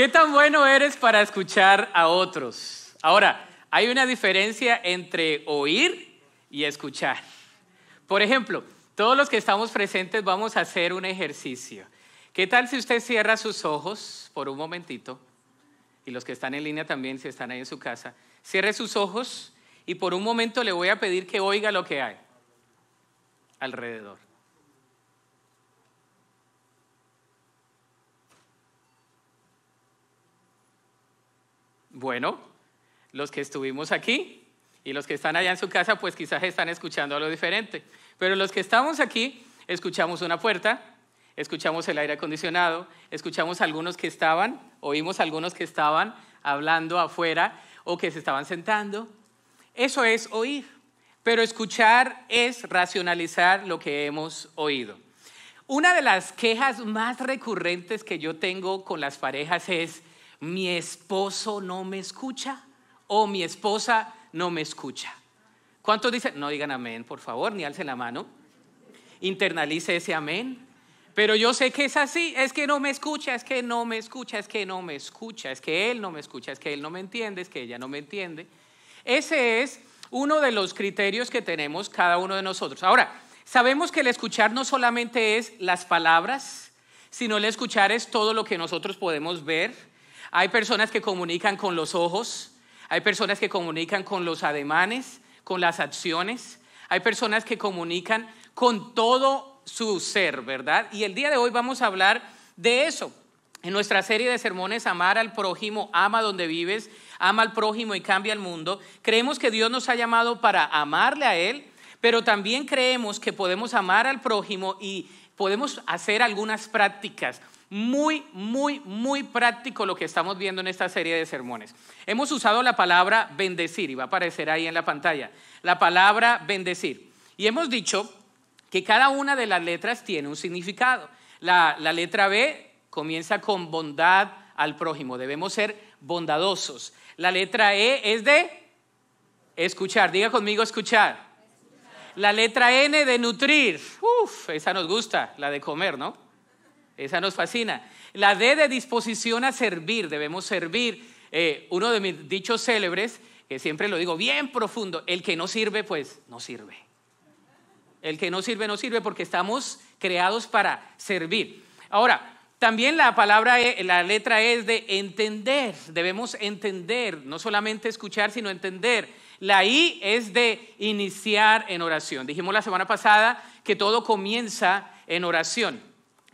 ¿Qué tan bueno eres para escuchar a otros? Ahora, hay una diferencia entre oír y escuchar. Por ejemplo, todos los que estamos presentes vamos a hacer un ejercicio. ¿Qué tal si usted cierra sus ojos por un momentito? Y los que están en línea también, si están ahí en su casa, cierre sus ojos y por un momento le voy a pedir que oiga lo que hay alrededor. Bueno, los que estuvimos aquí y los que están allá en su casa, pues quizás están escuchando algo diferente. Pero los que estamos aquí, escuchamos una puerta, escuchamos el aire acondicionado, escuchamos algunos que estaban, oímos algunos que estaban hablando afuera o que se estaban sentando. Eso es oír, pero escuchar es racionalizar lo que hemos oído. Una de las quejas más recurrentes que yo tengo con las parejas es, mi esposo no me escucha o mi esposa no me escucha. ¿Cuántos dicen? No digan amén, por favor, ni alcen la mano. Internalice ese amén. Pero yo sé que es así, es que no me escucha, es que no me escucha, es que no me escucha, es que él no me escucha, es que él no me entiende, es que ella no me entiende. Ese es uno de los criterios que tenemos cada uno de nosotros. Ahora, sabemos que el escuchar no solamente es las palabras, sino el escuchar es todo lo que nosotros podemos ver, hay personas que comunican con los ojos, hay personas que comunican con los ademanes, con las acciones, hay personas que comunican con todo su ser, ¿verdad? Y el día de hoy vamos a hablar de eso. En nuestra serie de sermones, Amar al prójimo, ama donde vives, ama al prójimo y cambia el mundo, creemos que Dios nos ha llamado para amarle a Él, pero también creemos que podemos amar al prójimo y podemos hacer algunas prácticas muy, muy, muy práctico lo que estamos viendo en esta serie de sermones. Hemos usado la palabra bendecir y va a aparecer ahí en la pantalla. La palabra bendecir. Y hemos dicho que cada una de las letras tiene un significado. La, letra B comienza con bondad al prójimo. Debemos ser bondadosos. La letra E es de escuchar. Diga conmigo escuchar. La letra N de nutrir. Uf, esa nos gusta, la de comer, ¿no? Esa nos fascina. La D de disposición a servir, debemos servir. Eh, uno de mis dichos célebres, que siempre lo digo bien profundo, el que no sirve, pues no sirve. El que no sirve, no sirve porque estamos creados para servir. Ahora, también la palabra, e, la letra e es de entender. Debemos entender, no solamente escuchar, sino entender. La I es de iniciar en oración. Dijimos la semana pasada que todo comienza en oración.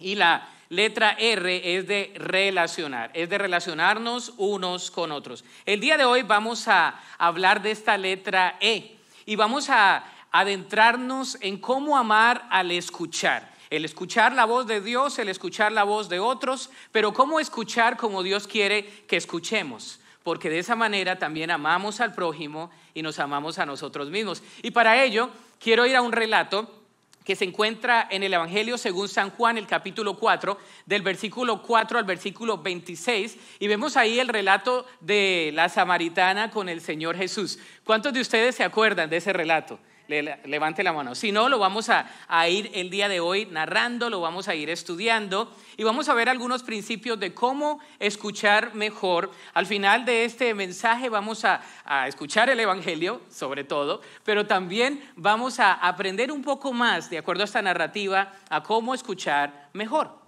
Y la Letra R es de relacionar, es de relacionarnos unos con otros. El día de hoy vamos a hablar de esta letra E y vamos a adentrarnos en cómo amar al escuchar. El escuchar la voz de Dios, el escuchar la voz de otros, pero cómo escuchar como Dios quiere que escuchemos porque de esa manera también amamos al prójimo y nos amamos a nosotros mismos. Y para ello quiero ir a un relato que se encuentra en el Evangelio según San Juan, el capítulo 4, del versículo 4 al versículo 26, y vemos ahí el relato de la samaritana con el Señor Jesús. ¿Cuántos de ustedes se acuerdan de ese relato? levante la mano. Si no, lo vamos a, ir el día de hoy narrando, lo vamos a ir estudiando y vamos a ver algunos principios de cómo escuchar mejor. Al final de este mensaje vamos a, a escuchar el Evangelio, sobre todo, pero también vamos a aprender un poco más, de acuerdo a esta narrativa, a cómo escuchar mejor.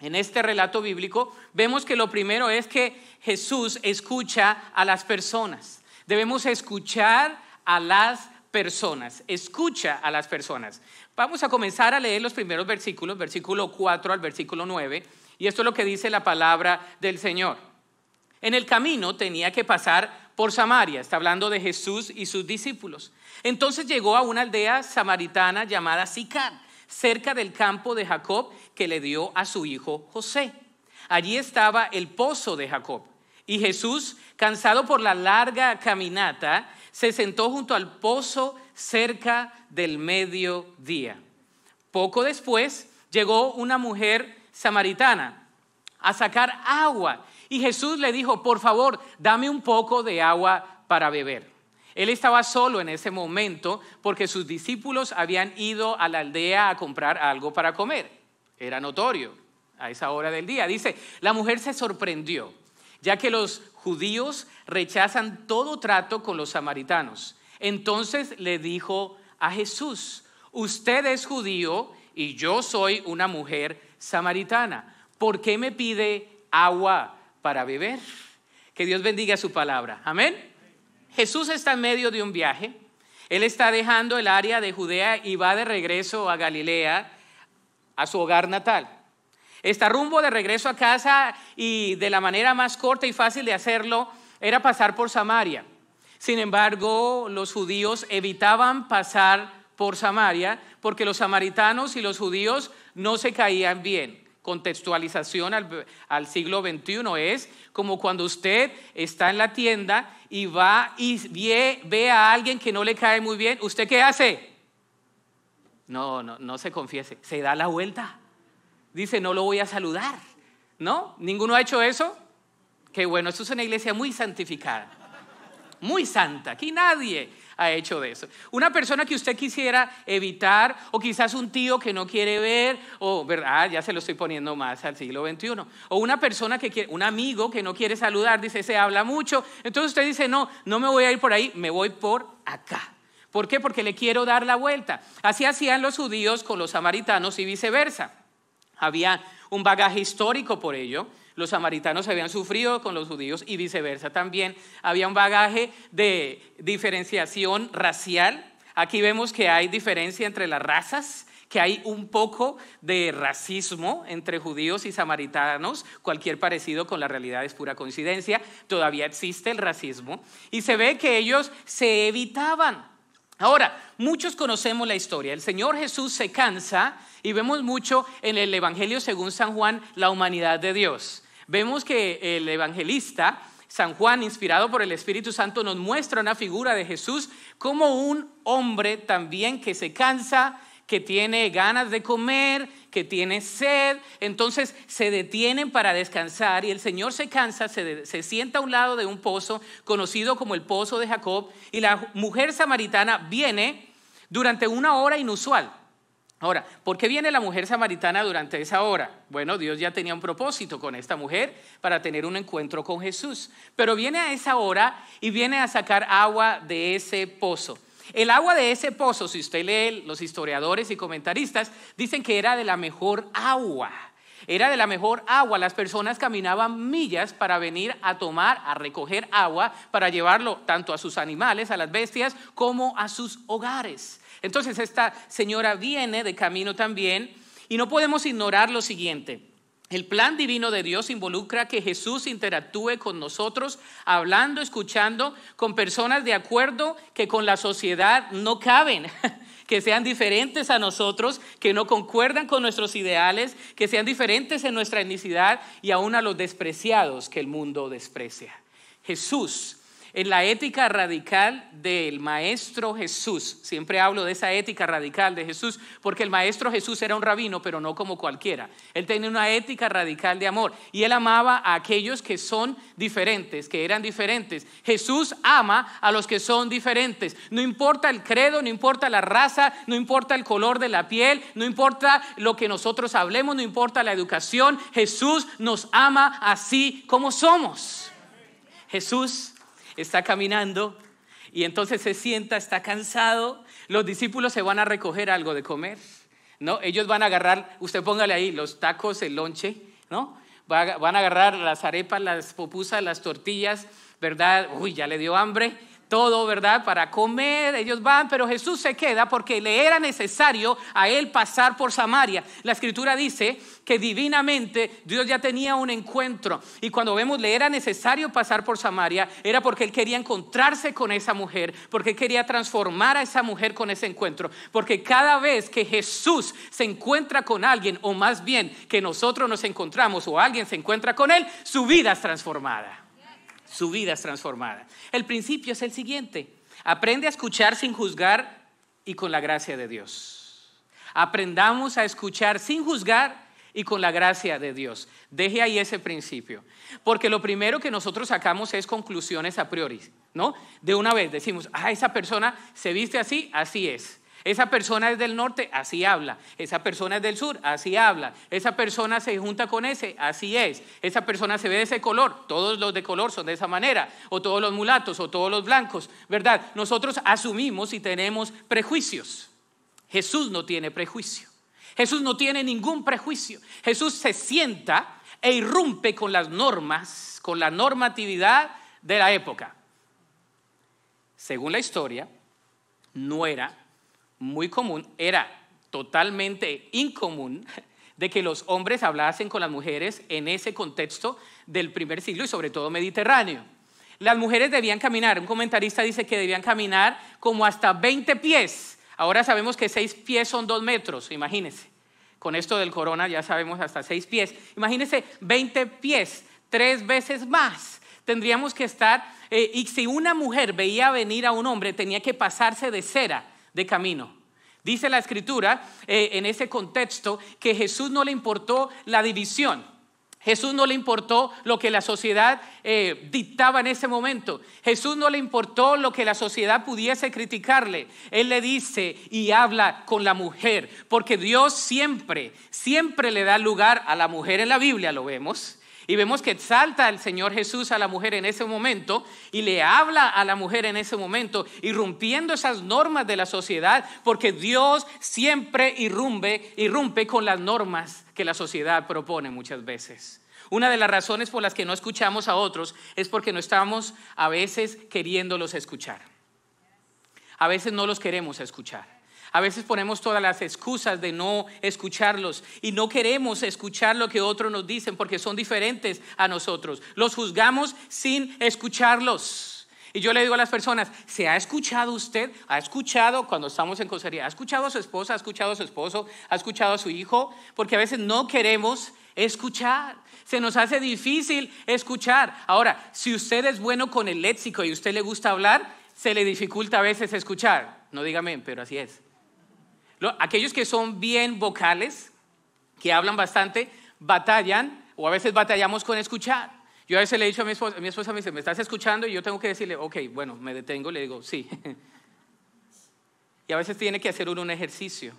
En este relato bíblico vemos que lo primero es que Jesús escucha a las personas. Debemos escuchar a las personas, escucha a las personas. Vamos a comenzar a leer los primeros versículos, versículo 4 al versículo 9, y esto es lo que dice la palabra del Señor. En el camino tenía que pasar por Samaria, está hablando de Jesús y sus discípulos. Entonces llegó a una aldea samaritana llamada Sicar, cerca del campo de Jacob que le dio a su hijo José. Allí estaba el pozo de Jacob. Y Jesús, cansado por la larga caminata, se sentó junto al pozo cerca del mediodía. Poco después llegó una mujer samaritana a sacar agua y Jesús le dijo, por favor, dame un poco de agua para beber. Él estaba solo en ese momento porque sus discípulos habían ido a la aldea a comprar algo para comer. Era notorio a esa hora del día. Dice, la mujer se sorprendió, ya que los judíos rechazan todo trato con los samaritanos. Entonces le dijo a Jesús, usted es judío y yo soy una mujer samaritana. ¿Por qué me pide agua para beber? Que Dios bendiga su palabra. Amén. Jesús está en medio de un viaje. Él está dejando el área de Judea y va de regreso a Galilea, a su hogar natal. Esta rumbo de regreso a casa y de la manera más corta y fácil de hacerlo era pasar por Samaria. Sin embargo, los judíos evitaban pasar por Samaria porque los samaritanos y los judíos no se caían bien contextualización al, siglo XXI es como cuando usted está en la tienda y va y ve, a alguien que no le cae muy bien, ¿usted qué hace? No, no, no se confiese, se da la vuelta dice, no lo voy a saludar. ¿No? ¿Ninguno ha hecho eso? Que bueno, esto es una iglesia muy santificada, muy santa. Aquí nadie ha hecho de eso. Una persona que usted quisiera evitar, o quizás un tío que no quiere ver, o, ¿verdad? Ah, ya se lo estoy poniendo más al siglo XXI. O una persona que quiere, un amigo que no quiere saludar, dice, se habla mucho. Entonces usted dice, no, no me voy a ir por ahí, me voy por acá. ¿Por qué? Porque le quiero dar la vuelta. Así hacían los judíos con los samaritanos y viceversa. Había un bagaje histórico por ello. Los samaritanos habían sufrido con los judíos y viceversa también. Había un bagaje de diferenciación racial. Aquí vemos que hay diferencia entre las razas, que hay un poco de racismo entre judíos y samaritanos. Cualquier parecido con la realidad es pura coincidencia. Todavía existe el racismo. Y se ve que ellos se evitaban. Ahora, muchos conocemos la historia. El Señor Jesús se cansa y vemos mucho en el Evangelio según San Juan la humanidad de Dios. Vemos que el evangelista, San Juan, inspirado por el Espíritu Santo, nos muestra una figura de Jesús como un hombre también que se cansa, que tiene ganas de comer, que tiene sed. Entonces se detienen para descansar y el Señor se cansa, se, se, sienta a un lado de un pozo conocido como el pozo de Jacob y la mujer samaritana viene durante una hora inusual. Ahora, ¿por qué viene la mujer samaritana durante esa hora? Bueno, Dios ya tenía un propósito con esta mujer para tener un encuentro con Jesús, pero viene a esa hora y viene a sacar agua de ese pozo. El agua de ese pozo, si usted lee los historiadores y comentaristas, dicen que era de la mejor agua. Era de la mejor agua. Las personas caminaban millas para venir a tomar, a recoger agua, para llevarlo tanto a sus animales, a las bestias, como a sus hogares. Entonces esta señora viene de camino también y no podemos ignorar lo siguiente. El plan divino de Dios involucra que Jesús interactúe con nosotros, hablando, escuchando, con personas de acuerdo que con la sociedad no caben, que sean diferentes a nosotros, que no concuerdan con nuestros ideales, que sean diferentes en nuestra etnicidad y aún a los despreciados que el mundo desprecia. Jesús en la ética radical del Maestro Jesús, siempre hablo de esa ética radical de Jesús, porque el Maestro Jesús era un rabino, pero no como cualquiera. Él tenía una ética radical de amor y él amaba a aquellos que son diferentes, que eran diferentes. Jesús ama a los que son diferentes. No importa el credo, no importa la raza, no importa el color de la piel, no importa lo que nosotros hablemos, no importa la educación. Jesús nos ama así como somos. Jesús está caminando y entonces se sienta, está cansado. Los discípulos se van a recoger algo de comer, ¿no? Ellos van a agarrar, usted póngale ahí los tacos, el lonche, ¿no? Van a agarrar las arepas, las popusas, las tortillas, ¿verdad? Uy, ya le dio hambre todo, ¿verdad? Para comer, ellos van, pero Jesús se queda porque le era necesario a él pasar por Samaria. La escritura dice que divinamente Dios ya tenía un encuentro. Y cuando vemos, le era necesario pasar por Samaria, era porque él quería encontrarse con esa mujer, porque él quería transformar a esa mujer con ese encuentro. Porque cada vez que Jesús se encuentra con alguien, o más bien que nosotros nos encontramos o alguien se encuentra con él, su vida es transformada. Su vida es transformada. El principio es el siguiente. Aprende a escuchar sin juzgar y con la gracia de Dios. Aprendamos a escuchar sin juzgar y con la gracia de Dios. Deje ahí ese principio. Porque lo primero que nosotros sacamos es conclusiones a priori, ¿no? De una vez decimos, ah, esa persona se viste así, así es. Esa persona es del norte, así habla. Esa persona es del sur, así habla. Esa persona se junta con ese, así es. Esa persona se ve de ese color. Todos los de color son de esa manera. O todos los mulatos, o todos los blancos, ¿verdad? Nosotros asumimos y tenemos prejuicios. Jesús no tiene prejuicio. Jesús no tiene ningún prejuicio. Jesús se sienta e irrumpe con las normas, con la normatividad de la época. Según la historia, no era muy común, era totalmente incomún de que los hombres hablasen con las mujeres en ese contexto del primer siglo y sobre todo mediterráneo. Las mujeres debían caminar, un comentarista dice que debían caminar como hasta 20 pies Ahora sabemos que seis pies son dos metros, imagínense. Con esto del corona ya sabemos hasta seis pies. Imagínense 20 pies, tres veces más. Tendríamos que estar, eh, y si una mujer veía venir a un hombre, tenía que pasarse de cera de camino. Dice la escritura eh, en ese contexto que Jesús no le importó la división. Jesús no le importó lo que la sociedad eh, dictaba en ese momento. Jesús no le importó lo que la sociedad pudiese criticarle. Él le dice y habla con la mujer, porque Dios siempre, siempre le da lugar a la mujer en la Biblia, lo vemos. Y vemos que exalta el Señor Jesús a la mujer en ese momento y le habla a la mujer en ese momento, irrumpiendo esas normas de la sociedad, porque Dios siempre irrumpe con las normas que la sociedad propone muchas veces. Una de las razones por las que no escuchamos a otros es porque no estamos a veces queriéndolos escuchar. A veces no los queremos escuchar. A veces ponemos todas las excusas de no escucharlos y no queremos escuchar lo que otros nos dicen porque son diferentes a nosotros. Los juzgamos sin escucharlos. Y yo le digo a las personas, ¿se ha escuchado usted? ¿Ha escuchado cuando estamos en cosería? ¿Ha escuchado a su esposa? ¿Ha escuchado a su esposo? ¿Ha escuchado a su hijo? Porque a veces no queremos escuchar. Se nos hace difícil escuchar. Ahora, si usted es bueno con el léxico y a usted le gusta hablar, se le dificulta a veces escuchar. No dígame, pero así es aquellos que son bien vocales, que hablan bastante, batallan o a veces batallamos con escuchar. Yo a veces le he dicho a mi esposa, me ¿me estás escuchando? Y yo tengo que decirle, ok, bueno, me detengo, le digo, sí. y a veces tiene que hacer uno un ejercicio.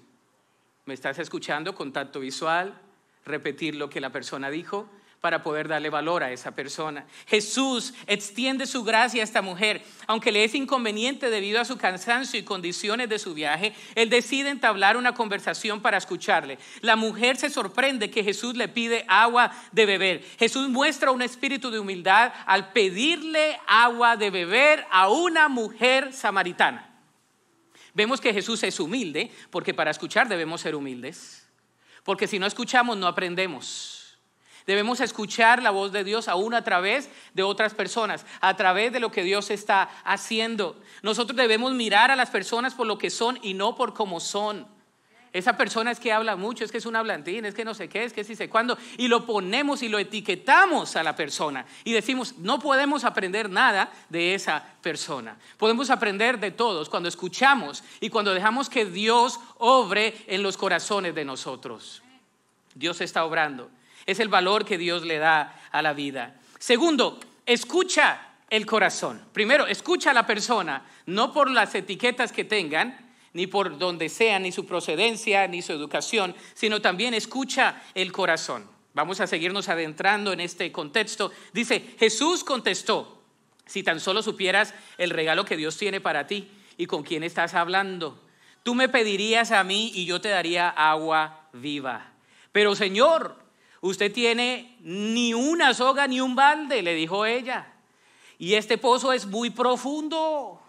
¿Me estás escuchando? Contacto visual, repetir lo que la persona dijo para poder darle valor a esa persona. Jesús extiende su gracia a esta mujer. Aunque le es inconveniente debido a su cansancio y condiciones de su viaje, él decide entablar una conversación para escucharle. La mujer se sorprende que Jesús le pide agua de beber. Jesús muestra un espíritu de humildad al pedirle agua de beber a una mujer samaritana. Vemos que Jesús es humilde, porque para escuchar debemos ser humildes, porque si no escuchamos no aprendemos. Debemos escuchar la voz de Dios aún a través de otras personas, a través de lo que Dios está haciendo. Nosotros debemos mirar a las personas por lo que son y no por cómo son. Esa persona es que habla mucho, es que es un hablantín, es que no sé qué, es que sí sé cuándo. Y lo ponemos y lo etiquetamos a la persona. Y decimos, no podemos aprender nada de esa persona. Podemos aprender de todos cuando escuchamos y cuando dejamos que Dios obre en los corazones de nosotros. Dios está obrando. Es el valor que Dios le da a la vida. Segundo, escucha el corazón. Primero, escucha a la persona, no por las etiquetas que tengan, ni por donde sea, ni su procedencia, ni su educación, sino también escucha el corazón. Vamos a seguirnos adentrando en este contexto. Dice, Jesús contestó, si tan solo supieras el regalo que Dios tiene para ti y con quién estás hablando, tú me pedirías a mí y yo te daría agua viva. Pero Señor, Usted tiene ni una soga ni un balde, le dijo ella. Y este pozo es muy profundo,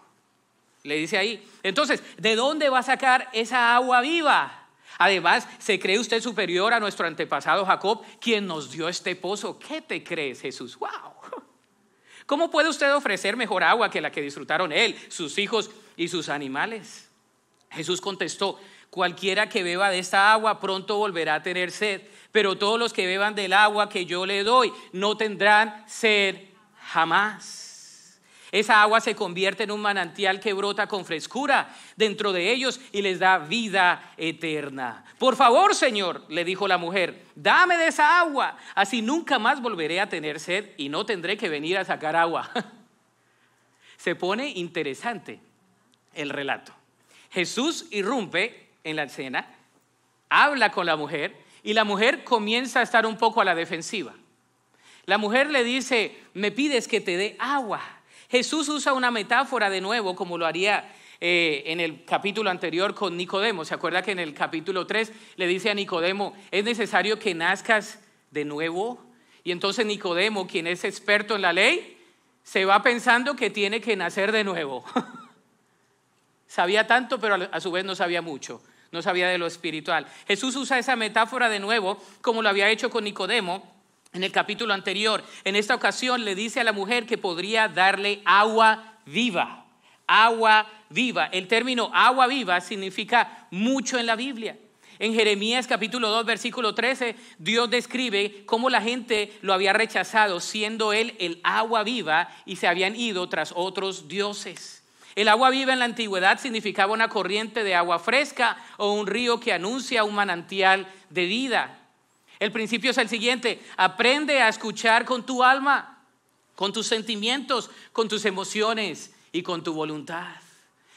le dice ahí. Entonces, ¿de dónde va a sacar esa agua viva? Además, se cree usted superior a nuestro antepasado Jacob, quien nos dio este pozo. ¿Qué te crees, Jesús? ¡Wow! ¿Cómo puede usted ofrecer mejor agua que la que disfrutaron él, sus hijos y sus animales? Jesús contestó, Cualquiera que beba de esta agua pronto volverá a tener sed, pero todos los que beban del agua que yo le doy no tendrán sed jamás. Esa agua se convierte en un manantial que brota con frescura dentro de ellos y les da vida eterna. Por favor, Señor, le dijo la mujer, dame de esa agua, así nunca más volveré a tener sed y no tendré que venir a sacar agua. Se pone interesante el relato. Jesús irrumpe en la escena, habla con la mujer y la mujer comienza a estar un poco a la defensiva. La mujer le dice, me pides que te dé agua. Jesús usa una metáfora de nuevo, como lo haría eh, en el capítulo anterior con Nicodemo. ¿Se acuerda que en el capítulo 3 le dice a Nicodemo, es necesario que nazcas de nuevo? Y entonces Nicodemo, quien es experto en la ley, se va pensando que tiene que nacer de nuevo. sabía tanto, pero a su vez no sabía mucho no sabía de lo espiritual. Jesús usa esa metáfora de nuevo, como lo había hecho con Nicodemo en el capítulo anterior. En esta ocasión le dice a la mujer que podría darle agua viva, agua viva. El término agua viva significa mucho en la Biblia. En Jeremías capítulo 2, versículo 13, Dios describe cómo la gente lo había rechazado, siendo él el agua viva y se habían ido tras otros dioses. El agua viva en la antigüedad significaba una corriente de agua fresca o un río que anuncia un manantial de vida. El principio es el siguiente, aprende a escuchar con tu alma, con tus sentimientos, con tus emociones y con tu voluntad.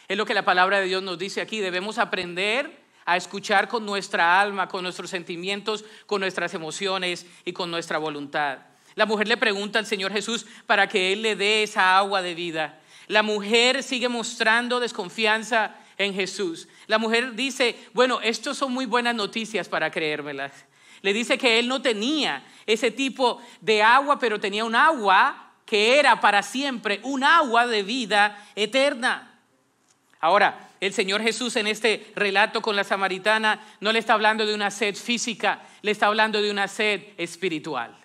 Es lo que la palabra de Dios nos dice aquí, debemos aprender a escuchar con nuestra alma, con nuestros sentimientos, con nuestras emociones y con nuestra voluntad. La mujer le pregunta al Señor Jesús para que Él le dé esa agua de vida. La mujer sigue mostrando desconfianza en Jesús. La mujer dice, bueno, estos son muy buenas noticias para creérmelas. Le dice que él no tenía ese tipo de agua, pero tenía un agua que era para siempre, un agua de vida eterna. Ahora, el Señor Jesús en este relato con la samaritana no le está hablando de una sed física, le está hablando de una sed espiritual.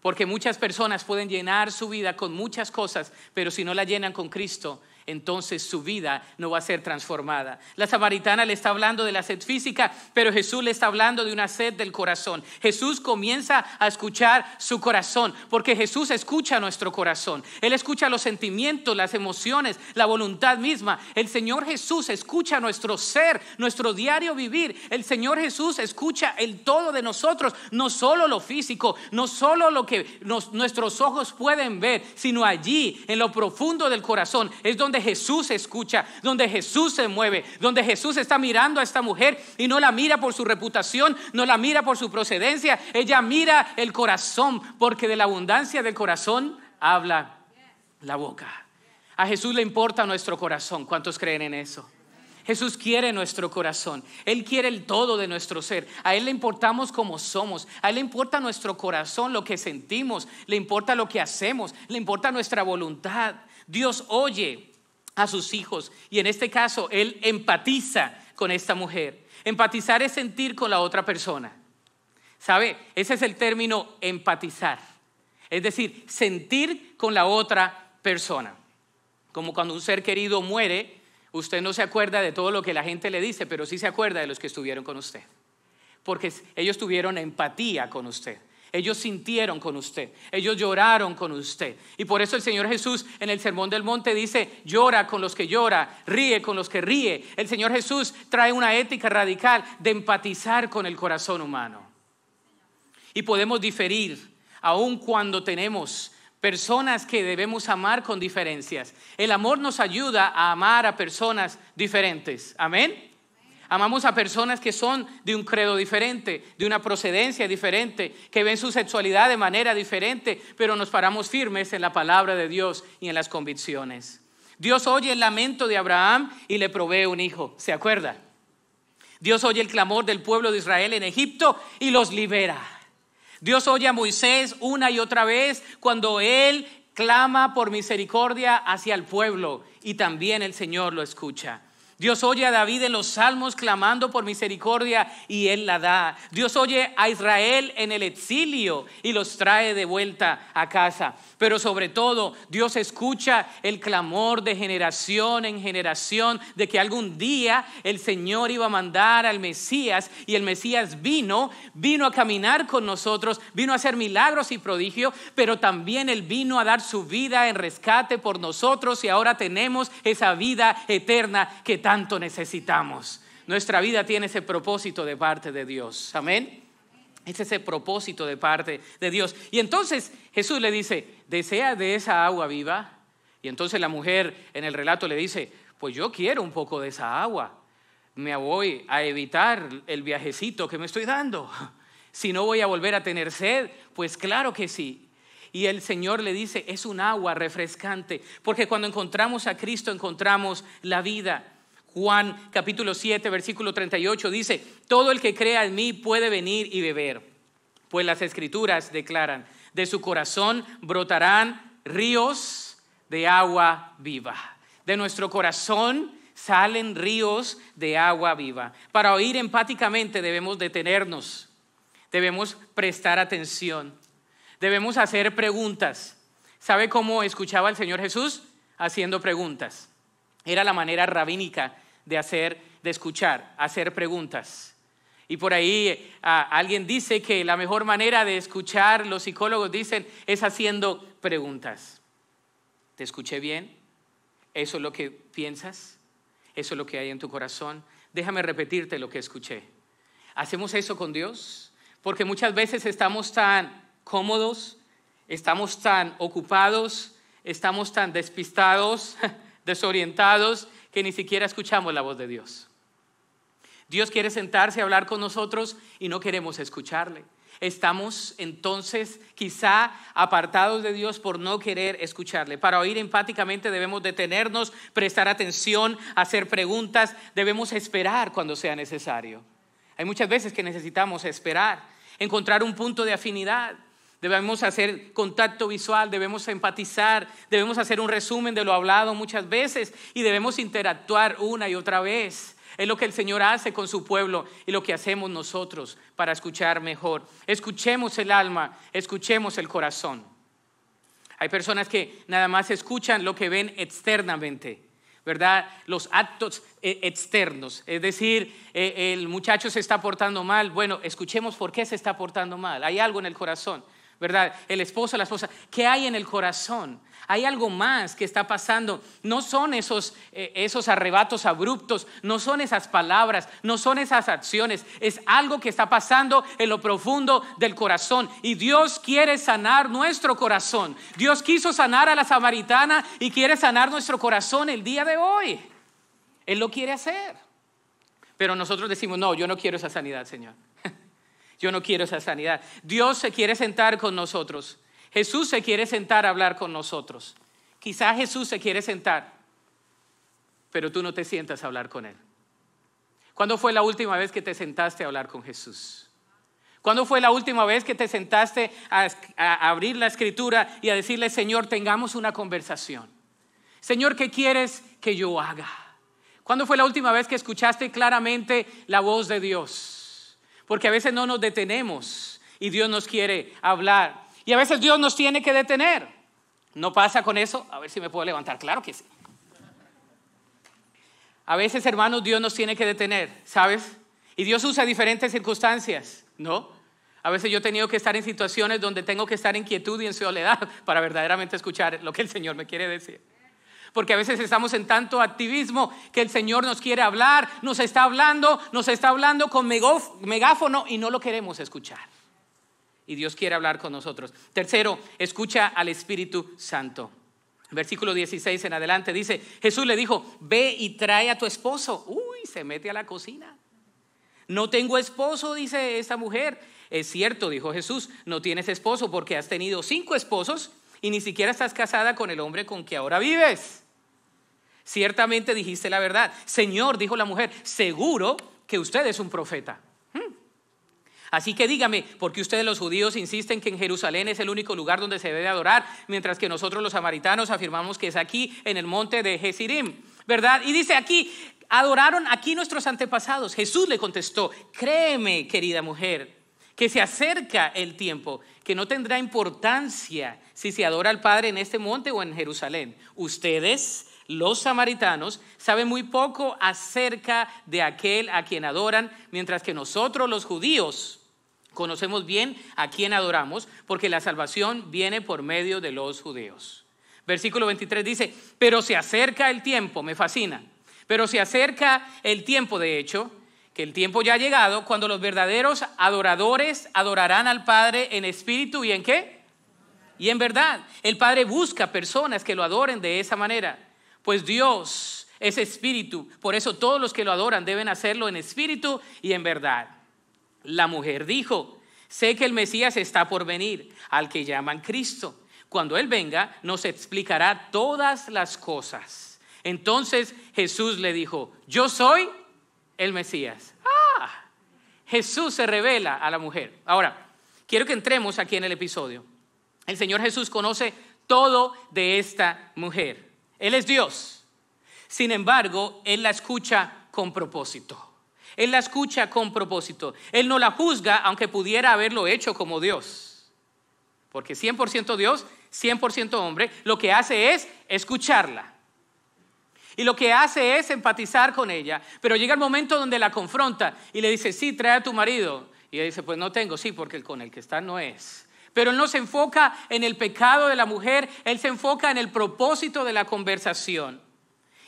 Porque muchas personas pueden llenar su vida con muchas cosas, pero si no la llenan con Cristo, entonces su vida no va a ser transformada. La samaritana le está hablando de la sed física, pero Jesús le está hablando de una sed del corazón. Jesús comienza a escuchar su corazón, porque Jesús escucha nuestro corazón. Él escucha los sentimientos, las emociones, la voluntad misma. El Señor Jesús escucha nuestro ser, nuestro diario vivir. El Señor Jesús escucha el todo de nosotros, no solo lo físico, no solo lo que nuestros ojos pueden ver, sino allí, en lo profundo del corazón, es donde Jesús escucha, donde Jesús se mueve, donde Jesús está mirando a esta mujer y no la mira por su reputación, no la mira por su procedencia, ella mira el corazón, porque de la abundancia del corazón habla la boca. A Jesús le importa nuestro corazón. ¿Cuántos creen en eso? Jesús quiere nuestro corazón. Él quiere el todo de nuestro ser. A Él le importamos como somos. A Él le importa nuestro corazón, lo que sentimos. Le importa lo que hacemos. Le importa nuestra voluntad. Dios oye a sus hijos. Y en este caso, él empatiza con esta mujer. Empatizar es sentir con la otra persona. ¿Sabe? Ese es el término empatizar. Es decir, sentir con la otra persona. Como cuando un ser querido muere, usted no se acuerda de todo lo que la gente le dice, pero sí se acuerda de los que estuvieron con usted. Porque ellos tuvieron empatía con usted. Ellos sintieron con usted, ellos lloraron con usted. Y por eso el Señor Jesús en el Sermón del Monte dice, llora con los que llora, ríe con los que ríe. El Señor Jesús trae una ética radical de empatizar con el corazón humano. Y podemos diferir, aun cuando tenemos personas que debemos amar con diferencias. El amor nos ayuda a amar a personas diferentes. Amén. Amamos a personas que son de un credo diferente, de una procedencia diferente, que ven su sexualidad de manera diferente, pero nos paramos firmes en la palabra de Dios y en las convicciones. Dios oye el lamento de Abraham y le provee un hijo. ¿Se acuerda? Dios oye el clamor del pueblo de Israel en Egipto y los libera. Dios oye a Moisés una y otra vez cuando él clama por misericordia hacia el pueblo y también el Señor lo escucha. Dios oye a David en los salmos clamando por misericordia y él la da. Dios oye a Israel en el exilio y los trae de vuelta a casa. Pero sobre todo, Dios escucha el clamor de generación en generación de que algún día el Señor iba a mandar al Mesías y el Mesías vino, vino a caminar con nosotros, vino a hacer milagros y prodigios, pero también él vino a dar su vida en rescate por nosotros y ahora tenemos esa vida eterna que tanto necesitamos. Nuestra vida tiene ese propósito de parte de Dios. Amén. Es ese propósito de parte de Dios. Y entonces Jesús le dice, ¿desea de esa agua viva? Y entonces la mujer en el relato le dice, pues yo quiero un poco de esa agua. Me voy a evitar el viajecito que me estoy dando. Si no voy a volver a tener sed, pues claro que sí. Y el Señor le dice, es un agua refrescante, porque cuando encontramos a Cristo encontramos la vida. Juan capítulo 7, versículo 38 dice, todo el que crea en mí puede venir y beber, pues las escrituras declaran, de su corazón brotarán ríos de agua viva. De nuestro corazón salen ríos de agua viva. Para oír empáticamente debemos detenernos, debemos prestar atención, debemos hacer preguntas. ¿Sabe cómo escuchaba el Señor Jesús? Haciendo preguntas. Era la manera rabínica de hacer, de escuchar, hacer preguntas. Y por ahí alguien dice que la mejor manera de escuchar, los psicólogos dicen, es haciendo preguntas. ¿Te escuché bien? ¿Eso es lo que piensas? ¿Eso es lo que hay en tu corazón? Déjame repetirte lo que escuché. ¿Hacemos eso con Dios? Porque muchas veces estamos tan cómodos, estamos tan ocupados, estamos tan despistados desorientados, que ni siquiera escuchamos la voz de Dios. Dios quiere sentarse a hablar con nosotros y no queremos escucharle. Estamos entonces quizá apartados de Dios por no querer escucharle. Para oír empáticamente debemos detenernos, prestar atención, hacer preguntas, debemos esperar cuando sea necesario. Hay muchas veces que necesitamos esperar, encontrar un punto de afinidad. Debemos hacer contacto visual, debemos empatizar, debemos hacer un resumen de lo hablado muchas veces y debemos interactuar una y otra vez. Es lo que el Señor hace con su pueblo y lo que hacemos nosotros para escuchar mejor. Escuchemos el alma, escuchemos el corazón. Hay personas que nada más escuchan lo que ven externamente, ¿verdad? Los actos eh, externos. Es decir, eh, el muchacho se está portando mal. Bueno, escuchemos por qué se está portando mal. Hay algo en el corazón. ¿verdad? El esposo, la esposa. ¿Qué hay en el corazón? Hay algo más que está pasando. No son esos, eh, esos arrebatos abruptos, no son esas palabras, no son esas acciones. Es algo que está pasando en lo profundo del corazón. Y Dios quiere sanar nuestro corazón. Dios quiso sanar a la samaritana y quiere sanar nuestro corazón el día de hoy. Él lo quiere hacer. Pero nosotros decimos, no, yo no quiero esa sanidad, Señor. Yo no quiero esa sanidad. Dios se quiere sentar con nosotros. Jesús se quiere sentar a hablar con nosotros. Quizás Jesús se quiere sentar, pero tú no te sientas a hablar con Él. ¿Cuándo fue la última vez que te sentaste a hablar con Jesús? ¿Cuándo fue la última vez que te sentaste a, a abrir la escritura y a decirle, Señor, tengamos una conversación? Señor, ¿qué quieres que yo haga? ¿Cuándo fue la última vez que escuchaste claramente la voz de Dios? porque a veces no nos detenemos y Dios nos quiere hablar. Y a veces Dios nos tiene que detener. ¿No pasa con eso? A ver si me puedo levantar. Claro que sí. A veces, hermanos, Dios nos tiene que detener, ¿sabes? Y Dios usa diferentes circunstancias, ¿no? A veces yo he tenido que estar en situaciones donde tengo que estar en quietud y en soledad para verdaderamente escuchar lo que el Señor me quiere decir. Porque a veces estamos en tanto activismo que el Señor nos quiere hablar, nos está hablando, nos está hablando con megáfono y no lo queremos escuchar. Y Dios quiere hablar con nosotros. Tercero, escucha al Espíritu Santo. Versículo 16 en adelante dice, Jesús le dijo, ve y trae a tu esposo. Uy, se mete a la cocina. No tengo esposo, dice esta mujer. Es cierto, dijo Jesús, no tienes esposo porque has tenido cinco esposos y ni siquiera estás casada con el hombre con que ahora vives. Ciertamente dijiste la verdad. Señor, dijo la mujer, seguro que usted es un profeta. Hmm. Así que dígame, ¿por qué ustedes los judíos insisten que en Jerusalén es el único lugar donde se debe adorar, mientras que nosotros los samaritanos afirmamos que es aquí, en el monte de Jezirim ¿Verdad? Y dice aquí, adoraron aquí nuestros antepasados. Jesús le contestó, créeme, querida mujer, que se acerca el tiempo, que no tendrá importancia si se adora al Padre en este monte o en Jerusalén. Ustedes los samaritanos, saben muy poco acerca de aquel a quien adoran, mientras que nosotros los judíos conocemos bien a quien adoramos, porque la salvación viene por medio de los judíos. Versículo 23 dice, pero se acerca el tiempo, me fascina, pero se acerca el tiempo, de hecho, que el tiempo ya ha llegado, cuando los verdaderos adoradores adorarán al Padre en espíritu y en qué? Y en verdad, el Padre busca personas que lo adoren de esa manera. Pues Dios es espíritu, por eso todos los que lo adoran deben hacerlo en espíritu y en verdad. La mujer dijo, sé que el Mesías está por venir, al que llaman Cristo. Cuando Él venga, nos explicará todas las cosas. Entonces Jesús le dijo, yo soy el Mesías. Ah, Jesús se revela a la mujer. Ahora, quiero que entremos aquí en el episodio. El Señor Jesús conoce todo de esta mujer. Él es Dios. Sin embargo, Él la escucha con propósito. Él la escucha con propósito. Él no la juzga aunque pudiera haberlo hecho como Dios. Porque 100% Dios, 100% hombre, lo que hace es escucharla. Y lo que hace es empatizar con ella. Pero llega el momento donde la confronta y le dice, sí, trae a tu marido. Y ella dice, pues no tengo, sí, porque con el que está no es. Pero él no se enfoca en el pecado de la mujer, él se enfoca en el propósito de la conversación.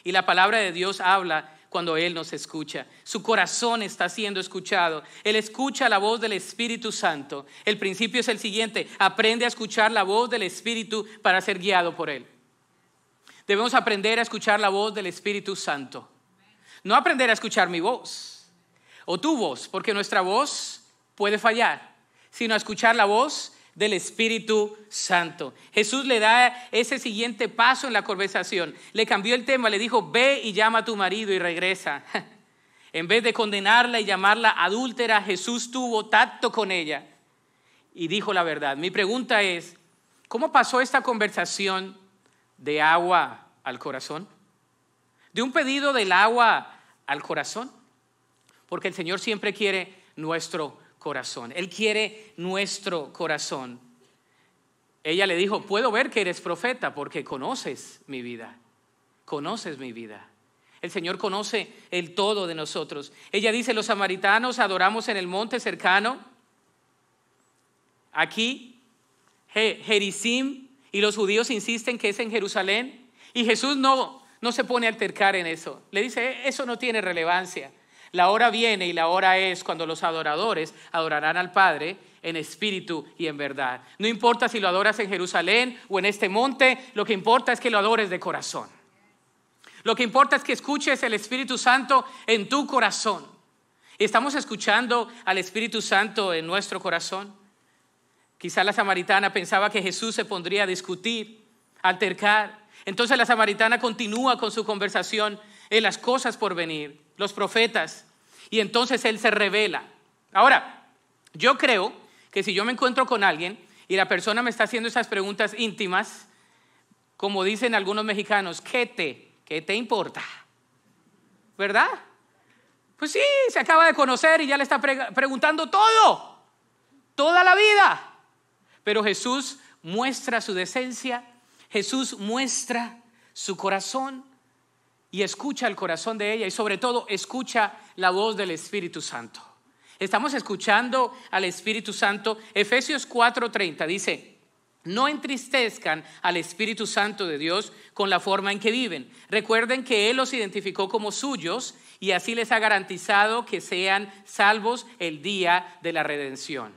Y la palabra de Dios habla cuando Él nos escucha. Su corazón está siendo escuchado. Él escucha la voz del Espíritu Santo. El principio es el siguiente. Aprende a escuchar la voz del Espíritu para ser guiado por Él. Debemos aprender a escuchar la voz del Espíritu Santo. No aprender a escuchar mi voz o tu voz, porque nuestra voz puede fallar, sino a escuchar la voz del Espíritu Santo. Jesús le da ese siguiente paso en la conversación. Le cambió el tema, le dijo, ve y llama a tu marido y regresa. En vez de condenarla y llamarla adúltera, Jesús tuvo tacto con ella y dijo la verdad. Mi pregunta es, ¿cómo pasó esta conversación de agua al corazón? De un pedido del agua al corazón. Porque el Señor siempre quiere nuestro corazón. Él quiere nuestro corazón. Ella le dijo, puedo ver que eres profeta porque conoces mi vida, conoces mi vida. El Señor conoce el todo de nosotros. Ella dice, los samaritanos adoramos en el monte cercano, aquí, Jericim, y los judíos insisten que es en Jerusalén. Y Jesús no, no se pone a altercar en eso. Le dice, e-, eso no tiene relevancia. La hora viene y la hora es cuando los adoradores adorarán al Padre en espíritu y en verdad. No importa si lo adoras en Jerusalén o en este monte, lo que importa es que lo adores de corazón. Lo que importa es que escuches el Espíritu Santo en tu corazón. ¿Estamos escuchando al Espíritu Santo en nuestro corazón? Quizá la samaritana pensaba que Jesús se pondría a discutir, a altercar. Entonces la samaritana continúa con su conversación en las cosas por venir los profetas, y entonces Él se revela. Ahora, yo creo que si yo me encuentro con alguien y la persona me está haciendo esas preguntas íntimas, como dicen algunos mexicanos, ¿qué te? ¿Qué te importa? ¿Verdad? Pues sí, se acaba de conocer y ya le está preguntando todo, toda la vida. Pero Jesús muestra su decencia, Jesús muestra su corazón y escucha el corazón de ella y sobre todo escucha la voz del Espíritu Santo. Estamos escuchando al Espíritu Santo. Efesios 4:30 dice, no entristezcan al Espíritu Santo de Dios con la forma en que viven. Recuerden que Él los identificó como suyos y así les ha garantizado que sean salvos el día de la redención.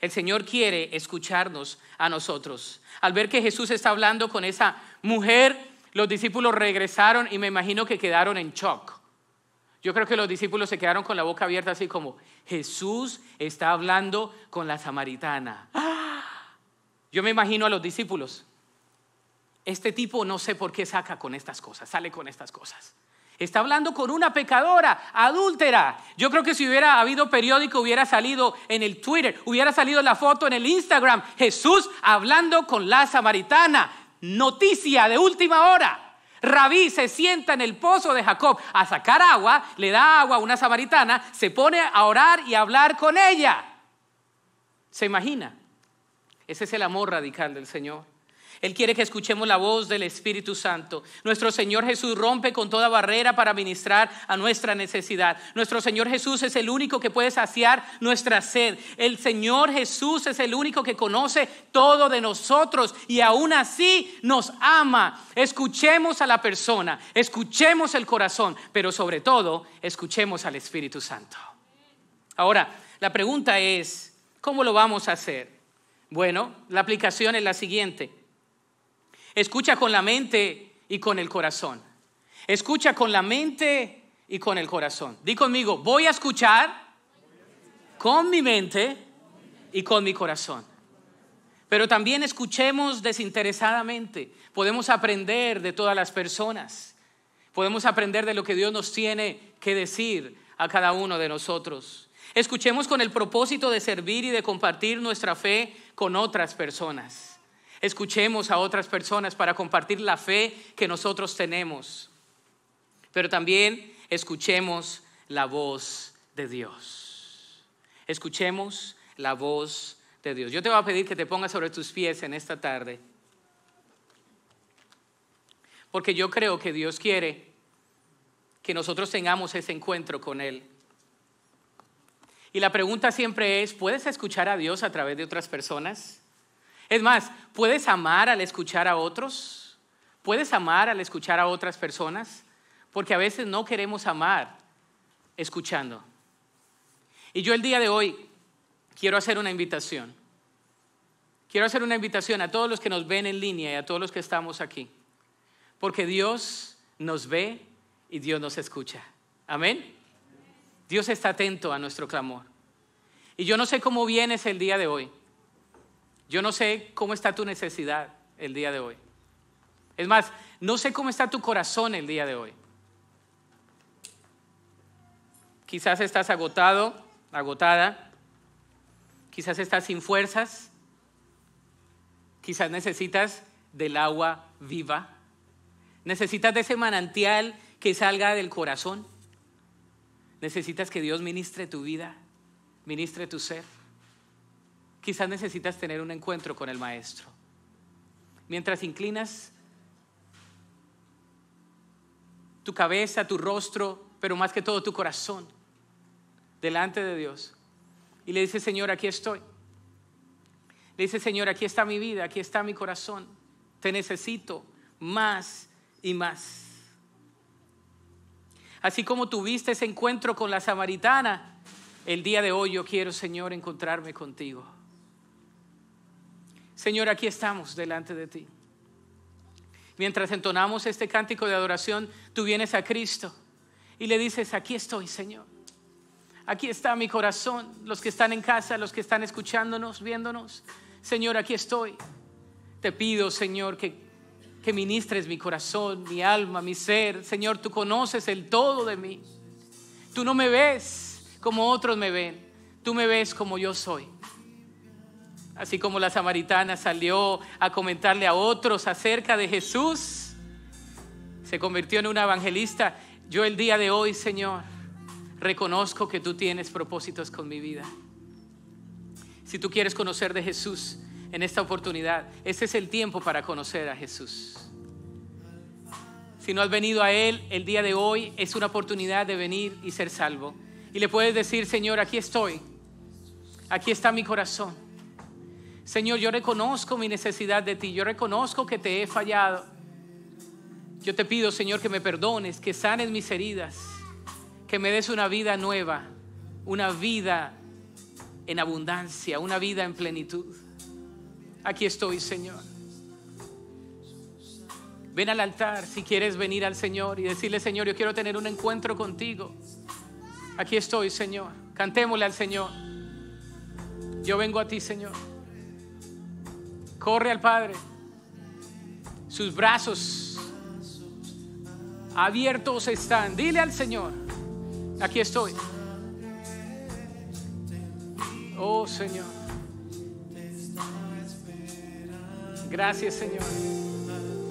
El Señor quiere escucharnos a nosotros. Al ver que Jesús está hablando con esa mujer los discípulos regresaron y me imagino que quedaron en shock. Yo creo que los discípulos se quedaron con la boca abierta así como, Jesús está hablando con la samaritana. Yo me imagino a los discípulos. Este tipo no sé por qué saca con estas cosas, sale con estas cosas. Está hablando con una pecadora, adúltera. Yo creo que si hubiera habido periódico, hubiera salido en el Twitter, hubiera salido la foto en el Instagram. Jesús hablando con la samaritana. Noticia de última hora. Rabí se sienta en el pozo de Jacob a sacar agua, le da agua a una samaritana, se pone a orar y a hablar con ella. ¿Se imagina? Ese es el amor radical del Señor. Él quiere que escuchemos la voz del Espíritu Santo. Nuestro Señor Jesús rompe con toda barrera para ministrar a nuestra necesidad. Nuestro Señor Jesús es el único que puede saciar nuestra sed. El Señor Jesús es el único que conoce todo de nosotros y aún así nos ama. Escuchemos a la persona, escuchemos el corazón, pero sobre todo escuchemos al Espíritu Santo. Ahora, la pregunta es, ¿cómo lo vamos a hacer? Bueno, la aplicación es la siguiente. Escucha con la mente y con el corazón. Escucha con la mente y con el corazón. Di conmigo, voy a escuchar con mi mente y con mi corazón. Pero también escuchemos desinteresadamente. Podemos aprender de todas las personas. Podemos aprender de lo que Dios nos tiene que decir a cada uno de nosotros. Escuchemos con el propósito de servir y de compartir nuestra fe con otras personas. Escuchemos a otras personas para compartir la fe que nosotros tenemos. Pero también escuchemos la voz de Dios. Escuchemos la voz de Dios. Yo te voy a pedir que te pongas sobre tus pies en esta tarde. Porque yo creo que Dios quiere que nosotros tengamos ese encuentro con Él. Y la pregunta siempre es, ¿puedes escuchar a Dios a través de otras personas? Es más, ¿puedes amar al escuchar a otros? ¿Puedes amar al escuchar a otras personas? Porque a veces no queremos amar escuchando. Y yo el día de hoy quiero hacer una invitación. Quiero hacer una invitación a todos los que nos ven en línea y a todos los que estamos aquí. Porque Dios nos ve y Dios nos escucha. Amén. Dios está atento a nuestro clamor. Y yo no sé cómo vienes el día de hoy. Yo no sé cómo está tu necesidad el día de hoy. Es más, no sé cómo está tu corazón el día de hoy. Quizás estás agotado, agotada. Quizás estás sin fuerzas. Quizás necesitas del agua viva. Necesitas de ese manantial que salga del corazón. Necesitas que Dios ministre tu vida, ministre tu ser. Quizás necesitas tener un encuentro con el Maestro. Mientras inclinas tu cabeza, tu rostro, pero más que todo tu corazón delante de Dios. Y le dice, Señor, aquí estoy. Le dice, Señor, aquí está mi vida, aquí está mi corazón. Te necesito más y más. Así como tuviste ese encuentro con la samaritana, el día de hoy yo quiero, Señor, encontrarme contigo. Señor, aquí estamos delante de ti. Mientras entonamos este cántico de adoración, tú vienes a Cristo y le dices, aquí estoy, Señor. Aquí está mi corazón, los que están en casa, los que están escuchándonos, viéndonos. Señor, aquí estoy. Te pido, Señor, que, que ministres mi corazón, mi alma, mi ser. Señor, tú conoces el todo de mí. Tú no me ves como otros me ven. Tú me ves como yo soy. Así como la samaritana salió a comentarle a otros acerca de Jesús, se convirtió en una evangelista. Yo el día de hoy, Señor, reconozco que tú tienes propósitos con mi vida. Si tú quieres conocer de Jesús en esta oportunidad, este es el tiempo para conocer a Jesús. Si no has venido a Él el día de hoy, es una oportunidad de venir y ser salvo. Y le puedes decir, Señor, aquí estoy. Aquí está mi corazón. Señor, yo reconozco mi necesidad de ti, yo reconozco que te he fallado. Yo te pido, Señor, que me perdones, que sanes mis heridas, que me des una vida nueva, una vida en abundancia, una vida en plenitud. Aquí estoy, Señor. Ven al altar si quieres venir al Señor y decirle, Señor, yo quiero tener un encuentro contigo. Aquí estoy, Señor. Cantémosle al Señor. Yo vengo a ti, Señor corre al Padre, sus brazos abiertos están. Dile al Señor, aquí estoy. Oh Señor. Gracias Señor.